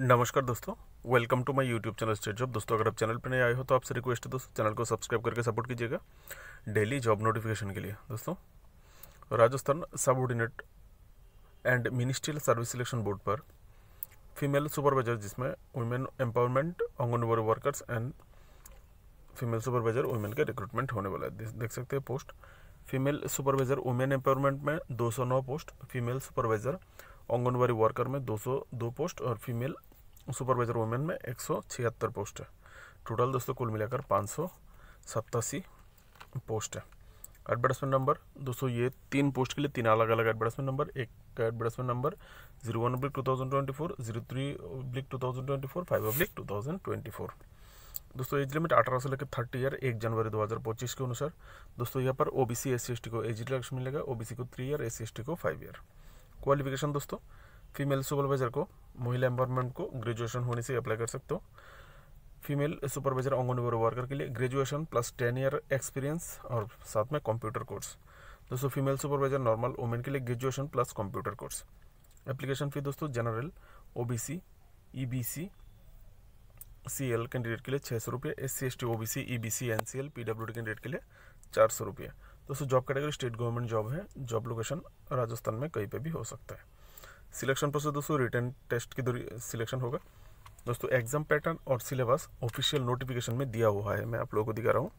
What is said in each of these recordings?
नमस्कार दोस्तों welcome to my YouTube channel state job दोस्तों अगर आप चैनल पर नहीं आए हो तो आपसे रिक्वेस्ट है दोस्तों चैनल को सब्सक्राइब करके सपोर्ट कीजिएगा डेली जॉब नोटिफिकेशन के लिए दोस्तों Rajasthan subordinate and ministerial service selection board पर फीमेल सुपरवाइजर जिसमें women empowerment anganwadi workers and female supervisor women के रिक्रूटमेंट होने वाला है देख सकते हैं post female supervisor women empowerment में दो post female supervisor anganwadi worker में 202 पोस्ट और फीमेल सुपरवाइजर वुमेन में एक पोस्ट है टोटल दोस्तों कुल मिलाकर पाँच पोस्ट है एडवर्टाइजमेंट नंबर दोस्तों ये तीन पोस्ट के लिए तीन अलग अलग एडवर्टाइजमेंट नंबर एक का advertisement number zero one oblique two thousand twenty four zero three oblique two thousand twenty four five oblique two thousand twenty four दोस्तों एज लिमिट अठारह से लेकर थर्टी ईयर एक जनवरी दो हजार पच्चीस के अनुसार दोस्तों यहाँ पर सी एस सी को एज रिलैक्स मिलेगा सी को थ्री ईयर एस सी को फाइव ईयर क्वालिफिकेशन दोस्तों फीमेल सुपरवाइजर को महिला एम्पावरमेंट को ग्रेजुएशन होने से अप्लाई कर सकते हो फीमेल सुपरवाइजर आंगनबाड़ी वर्कर के लिए graduation plus ten year experience और साथ में कंप्यूटर कोर्स दोस्तों फीमेल सुपरवाइजर नॉर्मल वुमेन के लिए graduation plus computer course application fee दोस्तों general O B C E B C C L candidate के लिए छः सौ रुपये S C S T O B C E B C N C L P W D candidate के लिए चार सौ रुपये दोस्तों job category state government job है जॉब लोकेशन राजस्थान में कहीं पे भी हो सकता है सिलेक्शन प्रोसेस दोस्तों रिटर्न टेस्ट के सिलेक्शन होगा दोस्तों एग्जाम पैटर्न और सिलेबस ऑफिशियल नोटिफिकेशन में दिया हुआ है मैं आप लोगों को दिखा रहा हूँ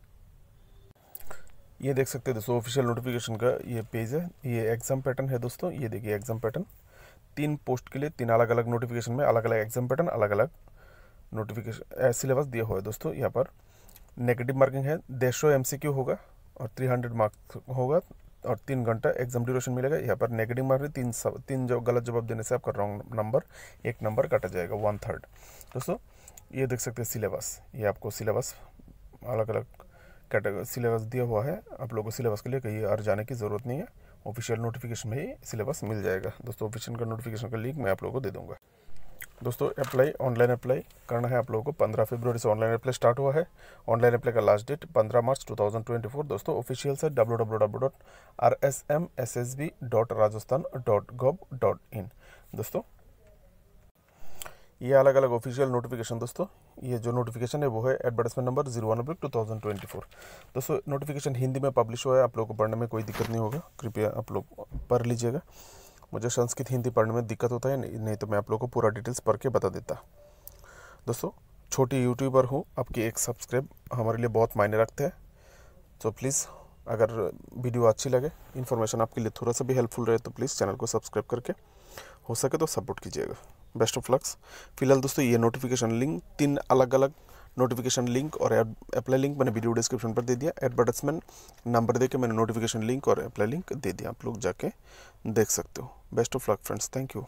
ये देख सकते हैं दोस्तों ऑफिशियल नोटिफिकेशन का ये पेज है ये एग्जाम पैटर्न है दोस्तों ये देखिए एग्जाम पैटर्न तीन पोस्ट के लिए तीन अलग अलग नोटिफिकेशन में अलग अलग एग्जाम पैटर्न अलग अलग नोटिफिकेशन सिलेबस दिया हुआ है दोस्तों यहाँ पर नेगेटिव मार्किंग है देशो एम होगा और 300 मार्क्स होगा और तीन घंटा एग्जाम ड्यूरेशन मिलेगा यहाँ पर नेगेटिव मार्क तीन सब तीन जो गलत जवाब देने से आपका रॉन्ग नंबर एक नंबर काटा जाएगा वन थर्ड दोस्तों ये देख सकते हैं सिलेबस ये आपको सिलेबस अलग अलग कैटेगरी सिलेबस दिया हुआ है आप लोगों को सिलेबस के लिए कहीं और जाने की ज़रूरत नहीं है ऑफिशियल नोटिफिकेशन में ही सिलेबस मिल जाएगा दोस्तों ऑफिशियल का नोटिफिकेशन का लिंक मैं आप लोगों को दे दूँगा दोस्तों अप्लाई ऑनलाइन अप्लाई करना है आप लोगों को पंद्रह फरवरी से ऑनलाइन अप्लाई स्टार्ट हुआ है ऑनलाइन अप्लाई का लास्ट डेट पंद्रह मार्च 2024 दोस्तों ऑफिशियल से W W W dot R S M S S B dot Rajasthan dot gov dot in दोस्तों ये अलग अलग ऑफिशियल नोटिफिकेशन दोस्तों ये जो नोटिफिकेशन है वो है advertisement number zero one two thousand twenty four दोस्तों नोटिफिकेशन हिंदी में पब्लिश हुआ है आप लोग को पढ़ने में कोई दिक्कत नहीं होगा कृपया आप लोग पढ़ लीजिएगा मुझे संस्कृत हिंदी पढ़ने में दिक्कत होता है नहीं तो मैं आप लोगों को पूरा डिटेल्स पढ़ के बता देता दोस्तों छोटी यूट्यूबर हूँ आपकी एक सब्सक्राइब हमारे लिए बहुत मायने रखते हैं तो प्लीज़ अगर वीडियो अच्छी लगे इन्फॉर्मेशन आपके लिए थोड़ा सा भी हेल्पफुल रहे तो प्लीज़ चैनल को सब्सक्राइब करके हो सके तो सपोर्ट कीजिएगा बेस्ट ऑफ लक्स फिलहाल दोस्तों ये नोटिफिकेशन लिंक तीन अलग अलग नोटिफिकेशन लिंक और अप्लाई लिंक मैंने वीडियो डिस्क्रिप्शन पर दे दिया एडवर्टाइजमेंट नंबर देके मैंने नोटिफिकेशन लिंक और अप्लाई लिंक दे दिया आप लोग जाके देख सकते हो best of luck friends thank you